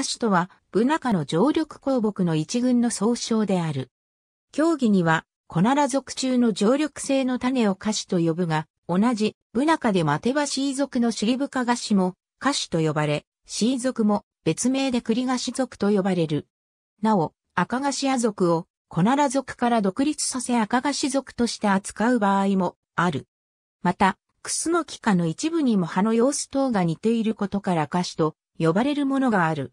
歌手とは、ブナカの常緑鉱木の一群の総称である。競技には、コナラ属中の常緑性の種を歌シと呼ぶが、同じ、ブナカでマテバシー族のシリブカガシも、歌手と呼ばれ、シー族も別名でクリガシ族と呼ばれる。なお、赤ガシア族を、コナラ族から独立させ赤ガシ族として扱う場合もある。また、クスノキ科の一部にも葉の様子等が似ていることから歌詞と呼ばれるものがある。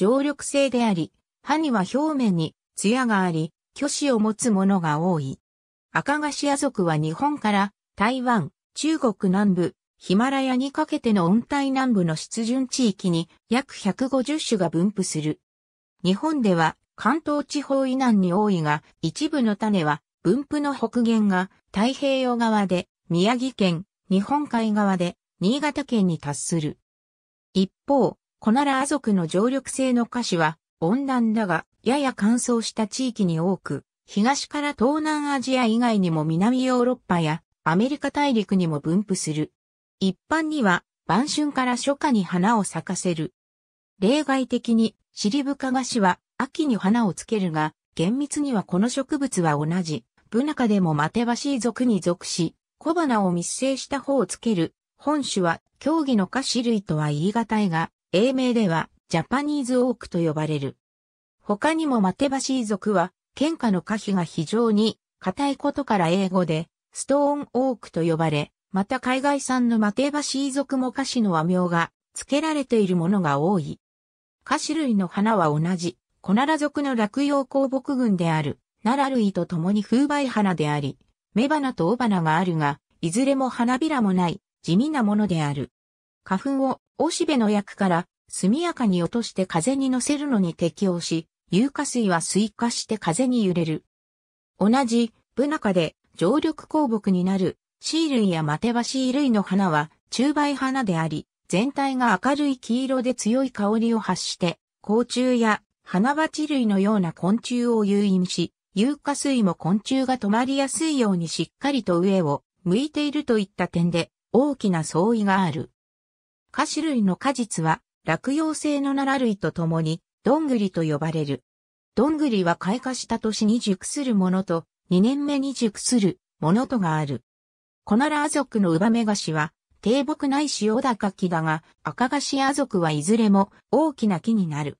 常緑性であり、歯には表面に艶があり、虚子を持つものが多い。赤菓子屋族は日本から台湾、中国南部、ヒマラヤにかけての温帯南部の湿潤地域に約150種が分布する。日本では関東地方以南に多いが、一部の種は分布の北限が太平洋側で宮城県、日本海側で新潟県に達する。一方、コナラア族の常緑性の菓子は、温暖だが、やや乾燥した地域に多く、東から東南アジア以外にも南ヨーロッパやアメリカ大陸にも分布する。一般には、晩春から初夏に花を咲かせる。例外的に、シリブカガシは秋に花をつけるが、厳密にはこの植物は同じ、部中でもマテバシー族に属し、小花を密生した方をつける、本種は競技の歌詞類とは言い難いが、英名ではジャパニーズオークと呼ばれる。他にもマテバシー族は、喧嘩の可否が非常に硬いことから英語で、ストーンオークと呼ばれ、また海外産のマテバシー族も菓子の和名が付けられているものが多い。菓子類の花は同じ、コナラ族の落葉香木群である、奈良類と共に風梅花であり、雌花と雄花があるが、いずれも花びらもない、地味なものである。花粉をおしべの役から速やかに落として風に乗せるのに適応し、有化水は水化して風に揺れる。同じ、部中で常緑鉱木になる、シー類やマテバシ類の花は中梅花であり、全体が明るい黄色で強い香りを発して、甲虫や花鉢類のような昆虫を誘引し、有化水も昆虫が止まりやすいようにしっかりと上を向いているといった点で大きな相違がある。菓子類の果実は、落葉性の奈良類とともに、どんぐりと呼ばれる。どんぐりは開花した年に熟するものと、2年目に熟するものとがある。コナラア族のウバメガシは、低木ない塩高木だが、赤菓子ア族はいずれも大きな木になる。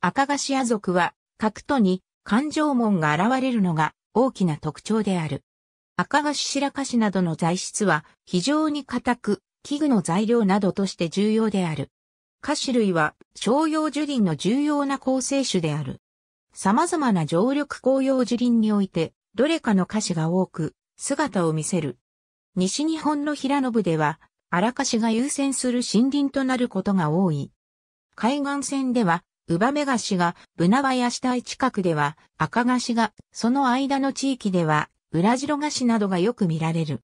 赤菓子ア族は、角とに環状門が現れるのが大きな特徴である。赤菓子白菓子などの材質は非常に硬く、器具の材料などとして重要である。菓子類は商用樹林の重要な構成種である。様々な常緑紅葉樹林において、どれかの菓子が多く、姿を見せる。西日本の平野部では、荒菓子が優先する森林となることが多い。海岸線では、ウバメ菓子が、ブナバや死体近くでは、赤菓子が、その間の地域では、裏ロ菓子などがよく見られる。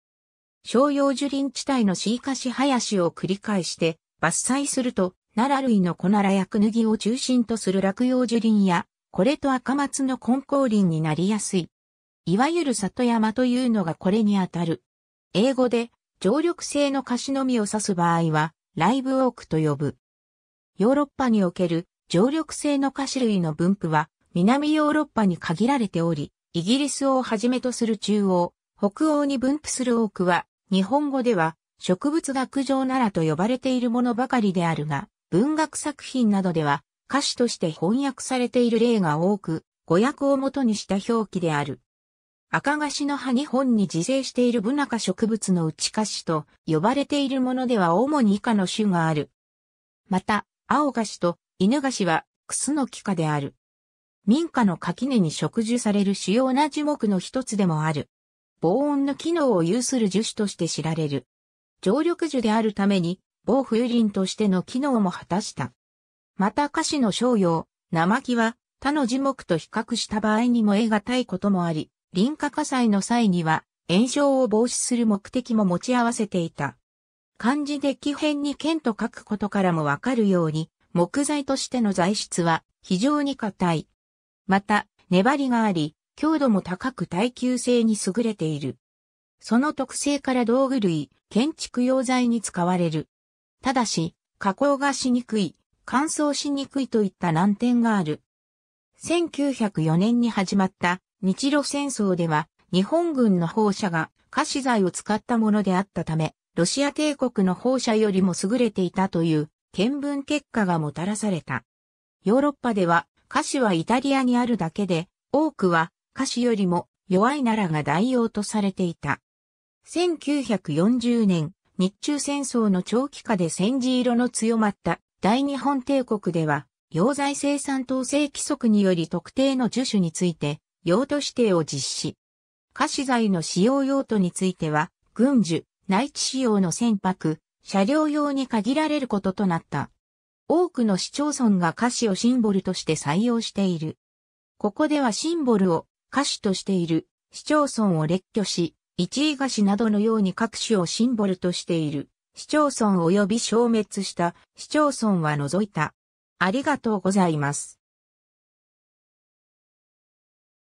商用樹林地帯のシーカシ林を繰り返して伐採すると、奈良類のコナラやクヌギを中心とする落葉樹林や、これと赤松の根高林になりやすい。いわゆる里山というのがこれにあたる。英語で、常緑性の樫の実を指す場合は、ライブオークと呼ぶ。ヨーロッパにおける常緑性の樫類の分布は、南ヨーロッパに限られており、イギリスをはじめとする中央、北欧に分布する多くは、日本語では植物学上ならと呼ばれているものばかりであるが、文学作品などでは歌詞として翻訳されている例が多く、語訳を元にした表記である。赤菓子の葉日本に自生しているブナ科植物の内菓子と呼ばれているものでは主に以下の種がある。また、青菓子と犬菓子はクスノキ科である。民家の垣根に植樹される主要な樹木の一つでもある。防音の機能を有する樹種として知られる。常緑樹であるために、防風林としての機能も果たした。また歌詞の商用、生木は他の樹木と比較した場合にも得たいこともあり、林火火災の際には炎症を防止する目的も持ち合わせていた。漢字で木片に剣と書くことからもわかるように、木材としての材質は非常に硬い。また、粘りがあり、強度も高く耐久性に優れている。その特性から道具類、建築用材に使われる。ただし、加工がしにくい、乾燥しにくいといった難点がある。1904年に始まった日露戦争では日本軍の砲車が火資材を使ったものであったため、ロシア帝国の砲車よりも優れていたという見聞結果がもたらされた。ヨーロッパでは、菓子はイタリアにあるだけで、多くは歌詞よりも弱いならが代用とされていた。1940年、日中戦争の長期化で戦時色の強まった大日本帝国では、溶剤生産統制規則により特定の樹種について、用途指定を実施。歌詞材の使用用途については、軍需、内地使用の船舶、車両用に限られることとなった。多くの市町村が歌詞をシンボルとして採用している。ここではシンボルを歌手としている市町村を列挙し、一位菓子などのように各種をシンボルとしている市町村及び消滅した市町村は除いた。ありがとうございます。